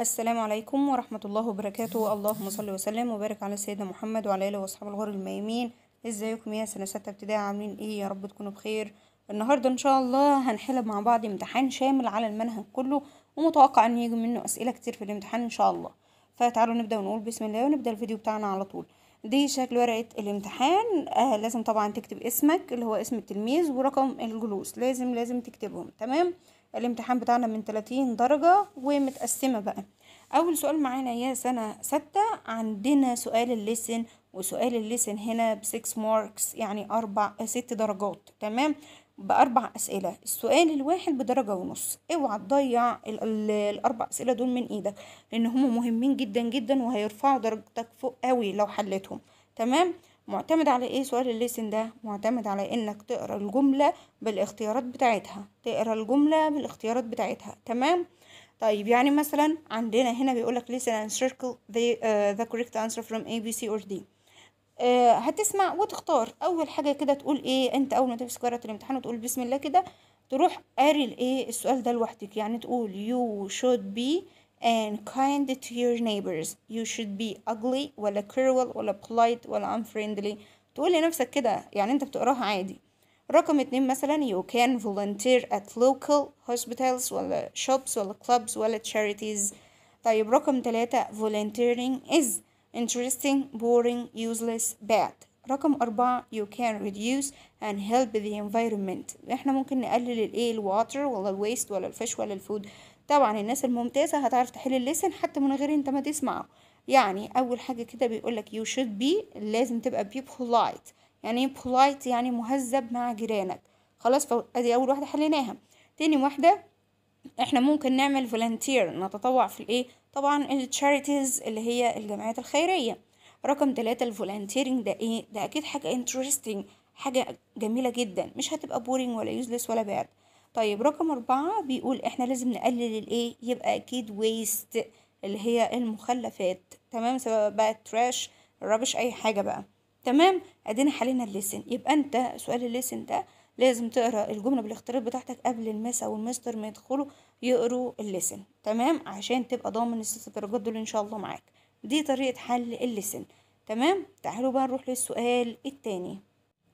السلام عليكم ورحمة الله وبركاته اللهم صل وسلم وبارك على سيدنا محمد وعلى آله وأصحاب الغر الميامين ازيكم يا سنة ستة ابتدائي عاملين ايه يا رب تكونوا بخير النهاردة ان شاء الله هنحل مع بعض امتحان شامل على المنهج كله ومتوقع ان يجي منه اسئلة كتير في الامتحان ان شاء الله فتعالوا نبدأ ونقول بسم الله ونبدأ الفيديو بتاعنا على طول دي شكل ورقة الامتحان آه لازم طبعا تكتب اسمك اللي هو اسم التلميذ ورقم الجلوس لازم لازم تكتبهم تمام الامتحان بتاعنا من 30 درجة ومتقسمة بقى أول سؤال معانا يا سنة ستة عندنا سؤال الليسن وسؤال الليسن هنا بسكس ماركس يعني أربع آه، ست درجات تمام بأربع أسئلة السؤال الواحد بدرجة ونص اوعى تضيع الأربع أسئلة دول من إيدك لأن هم مهمين جدا جدا وهيرفعوا درجتك فوق قوي لو حليتهم تمام معتمد على ايه سؤال الليسن ده معتمد على انك تقرا الجمله بالاختيارات بتاعتها تقرا الجمله بالاختيارات بتاعتها تمام طيب يعني مثلا عندنا هنا بيقولك listen and circle the, uh, the correct answer from A, B, C or D آه، هتسمع وتختار اول حاجه كده تقول ايه انت اول ما تمسك ورقه الامتحان وتقول بسم الله كده تروح قاري الايه السؤال ده لوحدك يعني تقول you should be and kind to your neighbors you should be ugly ولا cruel ولا polite ولا unfriendly تقول لنفسك كده يعني انت بتقراها عادي رقم اتنين مثلا you can volunteer at local hospitals ولا shops ولا clubs ولا charities طيب رقم تلاتة volunteering is interesting boring useless bad رقم أربعة you can reduce and help the environment احنا ممكن نقلل الايه الواتر ولا الويست ولا الفش ولا الفود طبعا الناس الممتازة هتعرف تحل الليسن حتى من غير انت ما تسمعه يعني أول حاجة كده بيقولك you should be لازم تبقى be polite يعني ايه polite يعني مهذب مع جيرانك خلاص فادي أول واحدة حليناها تاني واحدة احنا ممكن نعمل volunteer نتطوع في الايه طبعا التشاريتيز اللي هي الجمعيات الخيرية رقم تلاتة الفولنتيرنج ده ايه ده اكيد حاجة انترستنج حاجة جميلة جدا مش هتبقى بورينج ولا يوزلس ولا بعد طيب رقم أربعة بيقول احنا لازم نقلل الايه يبقى اكيد ويست اللي هي المخلفات تمام سواء بقى تراش الربش اي حاجة بقى تمام ادينا حلينا الليسن يبقى انت سؤال الليسن ده لازم تقرا الجمله بالاختراب بتاعتك قبل المسا والمستر ما يدخلوا يقروا الليسن تمام عشان تبقى ضامن الست درجات دول ان شاء الله معاك دي طريقة حل الليسن تمام تعالوا بقى نروح للسؤال التاني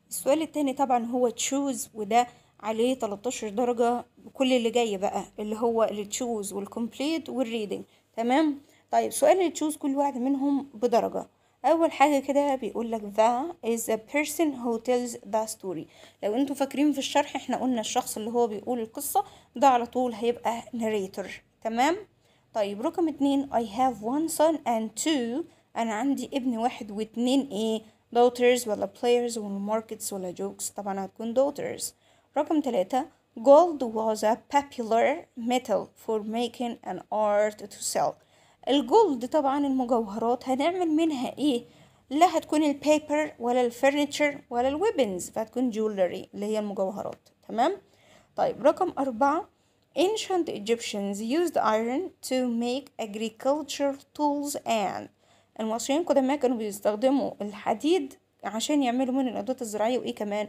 السؤال التاني طبعا هو تشوز وده عليه 13 درجة كل اللي جاي بقى اللي هو التشوز والكومبليت والريدنج تمام طيب سؤال التشوز كل واحد منهم بدرجة اول حاجه كده بيقول لك ذا is a person who tells the story لو انتوا فاكرين في الشرح احنا قلنا الشخص اللي هو بيقول القصه ده على طول هيبقى narrator تمام طيب رقم اتنين I have one son and two أنا عندي ابن واحد واتنين ايه daughters ولا players ولا markets ولا jokes طبعا هتكون daughters رقم تلاتة gold was a popular metal for making an art to sell الجولد طبعا المجوهرات هنعمل منها ايه لا هتكون البيبر ولا الفرنتشر ولا الويبنز فهتكون جولري اللي هي المجوهرات تمام طيب رقم أربعة ancient Egyptians used iron to make agricultural tools and المصريين قدماء كانوا بيستخدموا الحديد عشان يعملوا من الأدوات الزراعية وإيه كمان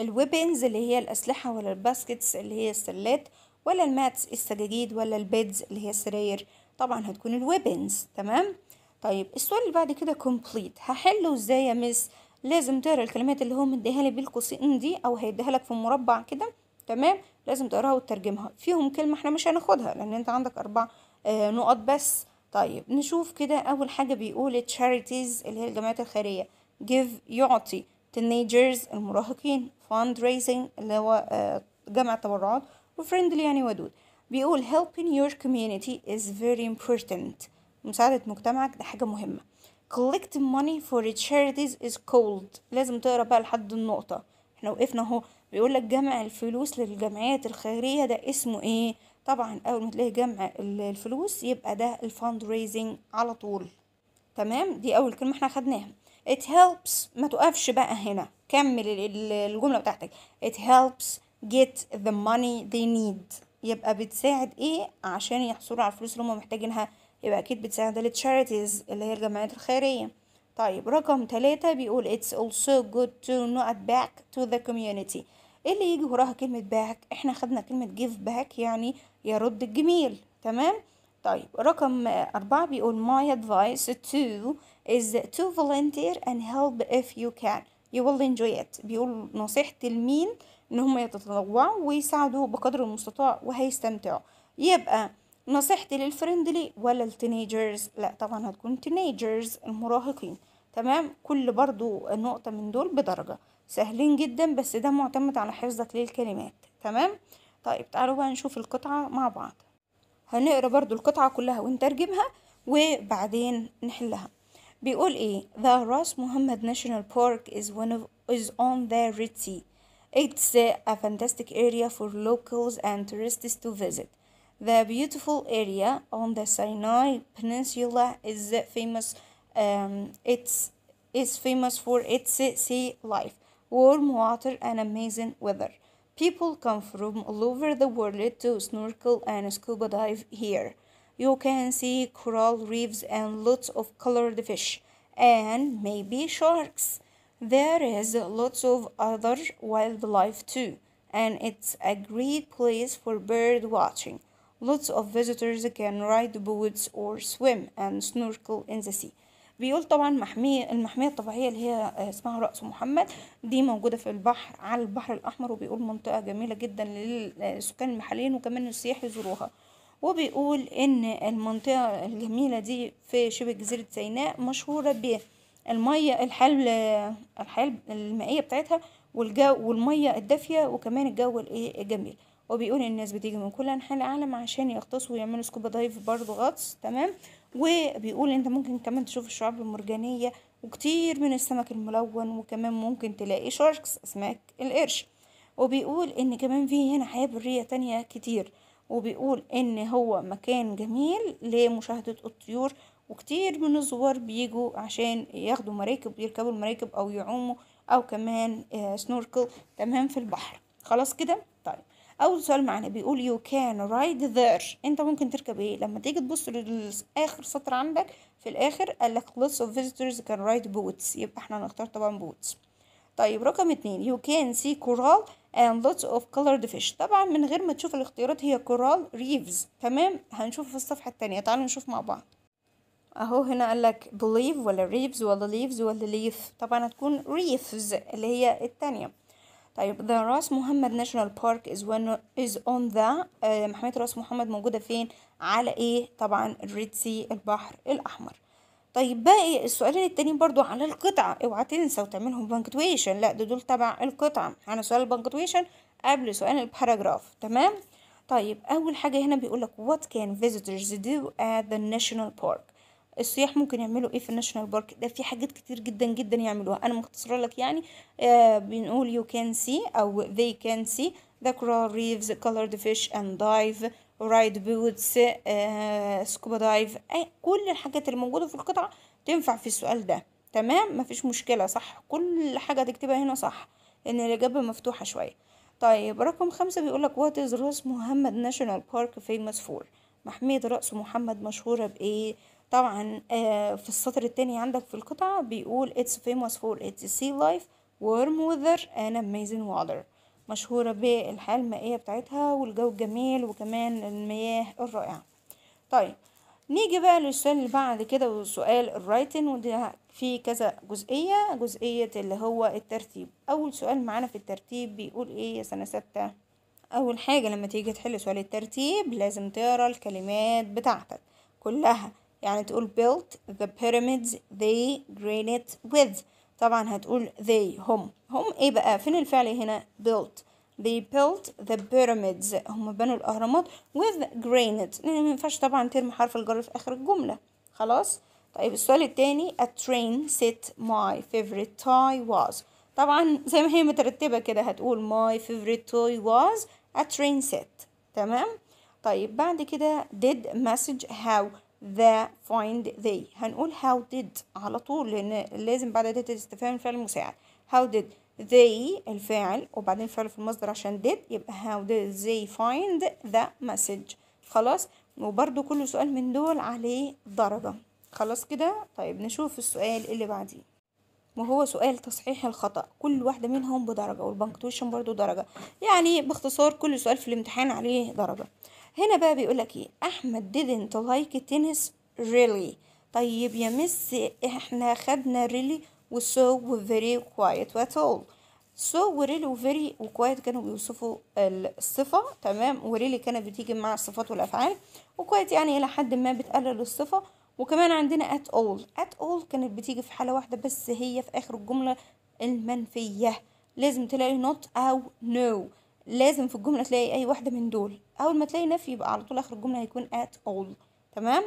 الويبنز اللي هي الأسلحة ولا الباسكتس اللي هي السلات ولا الماتس السجاجيد ولا البيدز اللي هي السراير طبعا هتكون الويبنز تمام طيب السؤال اللي بعد كده كومبليت هحله ازاي يا مس لازم تقرا الكلمات اللي هو مديها لي بالقوسين دي او هيديها لك في مربع كده تمام لازم تقراها وتترجمها فيهم كلمه احنا مش هناخدها لان انت عندك اربع آه، نقط بس طيب نشوف كده اول حاجه بيقول charities اللي هي الجمعيات الخيريه give يعطي teenagers المراهقين fundraising اللي هو آه، جمع التبرعات وفريندلي يعني ودود بيقول helping your community is very important مساعدة مجتمعك ده حاجة مهمة collecting money for charities is cold لازم تقرا بقى لحد النقطة احنا وقفنا اهو بيقول لك جمع الفلوس للجمعيات الخيرية ده اسمه ايه طبعا اول ما تلاقي جمع الفلوس يبقى ده الفاند ريزنج على طول تمام دي اول كلمة احنا خدناها it helps ما توقفش بقى هنا كمل الجملة بتاعتك it helps get the money they need يبقى بتساعد ايه عشان يحصلوا على الفلوس اللي هم محتاجينها يبقى اكيد بتساعد التشاريتيز اللي هي الجمعيات الخيرية طيب رقم ثلاثة بيقول it's also good to not back to the community ايه اللي يجي وراها كلمة back احنا خدنا كلمة give back يعني يرد الجميل تمام طيب رقم أربعة بيقول my advice to is to volunteer and help if you can you will enjoy it بيقول نصيحتي لمين ان هم يتطوعوا ويساعدوا بقدر المستطاع وهيستمتعوا يبقى نصيحتي للفريندلي ولا التينيجرز لا طبعا هتكون تينيجرز المراهقين تمام كل برضو نقطة من دول بدرجة سهلين جدا بس ده معتمد على حفظك للكلمات تمام طيب تعالوا بقى نشوف القطعة مع بعض هنقرا برضو القطعة كلها ونترجمها وبعدين نحلها بيقول ايه The راس Muhammad National Park is one of is on the Red Sea It's a fantastic area for locals and tourists to visit. The beautiful area on the Sinai Peninsula is famous. Um, it's is famous for its sea life, warm water, and amazing weather. People come from all over the world to snorkel and scuba dive here. You can see coral reefs and lots of colored fish, and maybe sharks. There is lots of other wildlife too, and it's a great place for bird watching. Lots of visitors can ride boats or swim and snorkel in the sea. بيقول طبعا محمية المحمية الطبيعية اللي هي آه، اسمها رأس محمد دي موجودة في البحر على البحر الأحمر وبيقول منطقة جميلة جدا للسكان المحليين وكمان السياح يزوروها وبيقول إن المنطقة الجميلة دي في شبه جزيرة سيناء مشهورة بيه المية الحل الحال المائية بتاعتها والجو والمية الدافية وكمان الجو الايه الجميل وبيقول الناس بتيجي من كل انحاء العالم عشان يغطسوا ويعملوا سكوبا دايف برضو غطس تمام وبيقول انت ممكن كمان تشوف الشعاب المرجانية وكتير من السمك الملون وكمان ممكن تلاقي شاركس اسماك القرش وبيقول ان كمان في هنا حياة برية تانية كتير وبيقول ان هو مكان جميل لمشاهدة الطيور وكتير من الزوار بيجوا عشان ياخدوا مراكب يركبوا المراكب او يعوموا او كمان سنوركل آه، تمام في البحر خلاص كده طيب اول سؤال معانا بيقول يو كان رايد ذير انت ممكن تركب ايه لما تيجي تبص لاخر سطر عندك في الاخر قال لك lots of visitors can ride boats يبقى احنا هنختار طبعا بوتس طيب رقم اتنين you can see coral and lots of colored fish طبعا من غير ما تشوف الاختيارات هي coral reefs تمام هنشوف في الصفحة التانية تعالوا نشوف مع بعض اهو هنا قالك believe ولا ريفز ولا leaves ولا leaf طبعا هتكون reefs اللي هي التانية طيب the راس محمد ناشونال بارك is, when, is on the آه محمية راس محمد موجودة فين على ايه طبعا الريد سي البحر الأحمر طيب باقي السؤالين التانيين برضو على القطعة اوعى تنسى وتعملهم بانكتويشن لا ده دول تبع القطعة انا سؤال البانكتويشن قبل سؤال الباراجراف تمام طيب أول حاجة هنا بيقولك what can visitors do at the national park السياح ممكن يعملوا ايه في الناشونال بارك ده في حاجات كتير جدا جدا يعملوها انا مختصره لك يعني آه بنقول you can see او they can see the coral reefs colored fish and dive رايد بوتس آه، سكوبا دايف أي كل الحاجات اللي موجودة في القطعة تنفع في السؤال ده تمام مفيش مشكلة صح كل حاجة تكتبها هنا صح لأن الإجابة مفتوحة شوية طيب رقم خمسة بيقولك وات از راس محمد ناشونال بارك فيمس فور محمية رأس محمد مشهورة بإيه طبعا آه، في السطر التاني عندك في القطعة بيقول it's famous for its sea life warm weather and amazing water مشهورة بالحياة المائية بتاعتها والجو الجميل وكمان المياه الرائعة طيب نيجي بقى للسؤال اللي بعد كده وسؤال الرايتن وده فيه كذا جزئية جزئية اللي هو الترتيب أول سؤال معانا في الترتيب بيقول إيه يا سنة ستة أول حاجة لما تيجي تحل سؤال الترتيب لازم تقرا الكلمات بتاعتك كلها يعني تقول built the pyramids they granite with طبعا هتقول they هم هم ايه بقى فين الفعل هنا built they built the pyramids هم بنوا الاهرامات with granite لان ما ينفعش طبعا ترمي حرف الجر في اخر الجمله خلاص طيب السؤال التاني a train set my favorite toy was طبعا زي ما هي مترتبه كده هتقول my favorite toy was a train set تمام طيب بعد كده did message how the find they هنقول how did على طول لأن لازم بعد did تستفهم الفعل المساعد how did they الفاعل وبعدين فعل في المصدر عشان did يبقى how did they find the message خلاص وبرده كل سؤال من دول عليه درجة خلاص كده طيب نشوف السؤال اللي بعديه وهو سؤال تصحيح الخطأ كل واحدة منهم بدرجة والبنكتوشن برضو درجة يعني باختصار كل سؤال في الامتحان عليه درجة هنا بقى بيقولك ايه احمد didn't like tennis really طيب يا مس احنا خدنا really و و very quiet at all so really very quiet كانوا بيوصفوا الصفة تمام وريلي كانت بتيجي مع الصفات والأفعال وكويت يعني إلى حد ما بتقلل الصفة وكمان عندنا at all at all كانت بتيجي في حالة واحدة بس هي في آخر الجملة المنفية لازم تلاقي not أو no لازم في الجملة تلاقي أي واحدة من دول أول ما تلاقي نفي يبقى على طول آخر الجملة هيكون at all تمام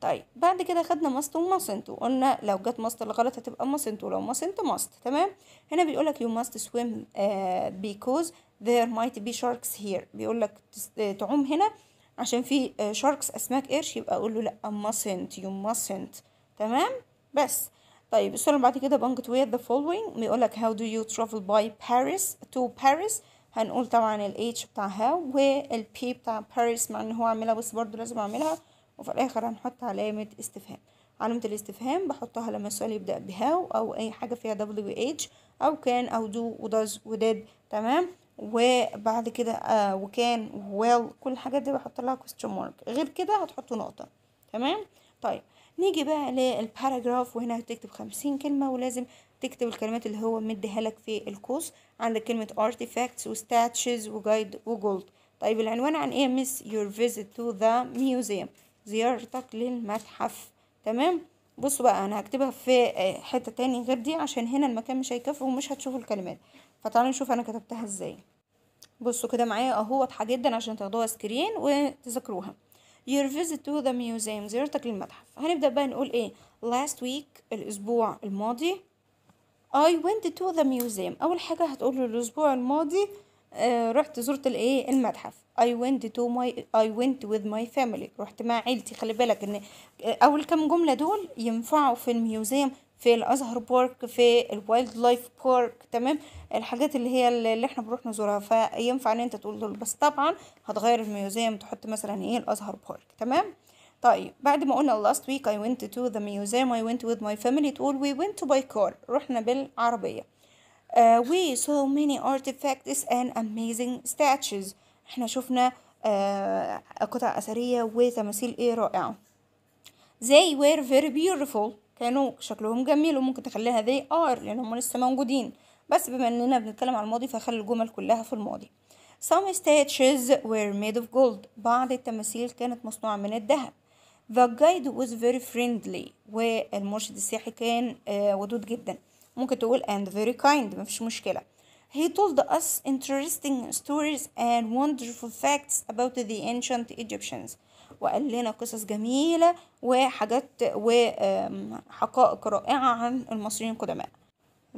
طيب بعد كده خدنا must و mustn't وقلنا لو جت must الغلط هتبقى mustn't ولو mustn't must تمام هنا بيقولك you must swim uh, because there might be sharks here بيقولك آه، تعوم هنا عشان في آه، sharks أسماك قرش يبقى أقول له لأ mustn't you mustn't تمام بس طيب السؤال اللي بعد كده بنجت with the following بيقولك how do you travel by Paris to Paris هنقول طبعا ال H بتاع هاو وال P بتاع Paris مع ان هو عاملها بس برضو لازم اعملها وفي الاخر هنحط علامة استفهام علامة الاستفهام بحطها لما السؤال يبدأ بهاو أو أي حاجة فيها WH أو كان أو دو وداز وداد تمام وبعد كده آه وكان ويل كل الحاجات دي بحط لها question mark غير كده هتحطوا نقطة تمام طيب نيجي بقى للباراجراف وهنا هتكتب خمسين كلمة ولازم تكتب الكلمات اللي هو مديها لك في القوس عندك كلمة artifacts وستاتشز وجايد وجولد طيب العنوان عن ايه مس your visit to the museum زيارتك للمتحف تمام بصوا بقى انا هكتبها في آه، حتة تاني غير دي عشان هنا المكان مش هيكفي ومش هتشوفوا الكلمات فتعالوا نشوف انا كتبتها ازاي بصوا كده معايا اهو واضحة جدا عشان تاخدوها سكرين وتذاكروها your visit to the museum زيارتك للمتحف هنبدأ بقى نقول ايه last week الاسبوع الماضي I went to the museum أول حاجة هتقول له الأسبوع الماضي آه، رحت زرت الايه المتحف I went to my I went with my family رحت مع عيلتي خلي بالك ان آه، اول كام جمله دول ينفعوا في الميوزيوم في الازهر بارك في الوايلد لايف بارك تمام الحاجات اللي هي اللي احنا بنروح نزورها فينفع ان انت تقول دول بس طبعا هتغير الميوزيوم تحط مثلا ايه الازهر بارك تمام طيب بعد ما قلنا last week I went to the museum I went with my family تقول we went to by car رحنا بالعربية uh, we saw many artifacts and amazing statues احنا شفنا uh, قطع أثرية وتماثيل ايه رائعة they were very beautiful كانوا شكلهم جميل وممكن تخليها they are لأن هم لسه موجودين بس بما اننا بنتكلم على الماضي فخلي الجمل كلها في الماضي some statues were made of gold بعض التماثيل كانت مصنوعة من الذهب The guide was very friendly والمرشد السياحي كان ودود جدا ممكن تقول and very kind مفيش مشكلة He told us interesting stories and wonderful facts about the ancient Egyptians وقال لنا قصص جميلة وحاجات وحقائق رائعة عن المصريين القدماء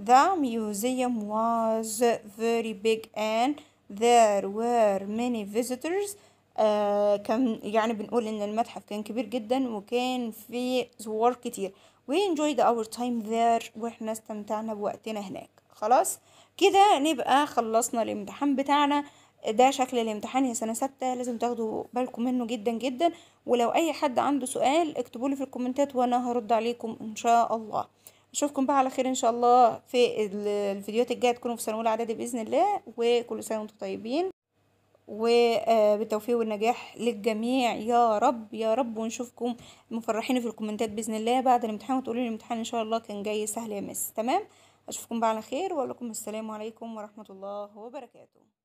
The museum was very big and there were many visitors آه، كان يعني بنقول ان المتحف كان كبير جدا وكان فيه زوار كتير we enjoyed our time there واحنا استمتعنا بوقتنا هناك خلاص كده نبقى خلصنا الامتحان بتاعنا ده شكل الامتحان يا سنه سته لازم تاخدوا بالكم منه جدا جدا ولو اي حد عنده سؤال اكتبوا لي في الكومنتات وانا هرد عليكم ان شاء الله اشوفكم بقى على خير ان شاء الله في الفيديوهات الجايه تكونوا في اولى اعدادي باذن الله وكل سنه وانتم طيبين وبالتوفيق والنجاح للجميع يا رب يا رب ونشوفكم مفرحين في الكومنتات باذن الله بعد الامتحان وتقولوا لي الامتحان ان شاء الله كان جاي سهل يا مس تمام اشوفكم بقى على خير واقول لكم السلام عليكم ورحمه الله وبركاته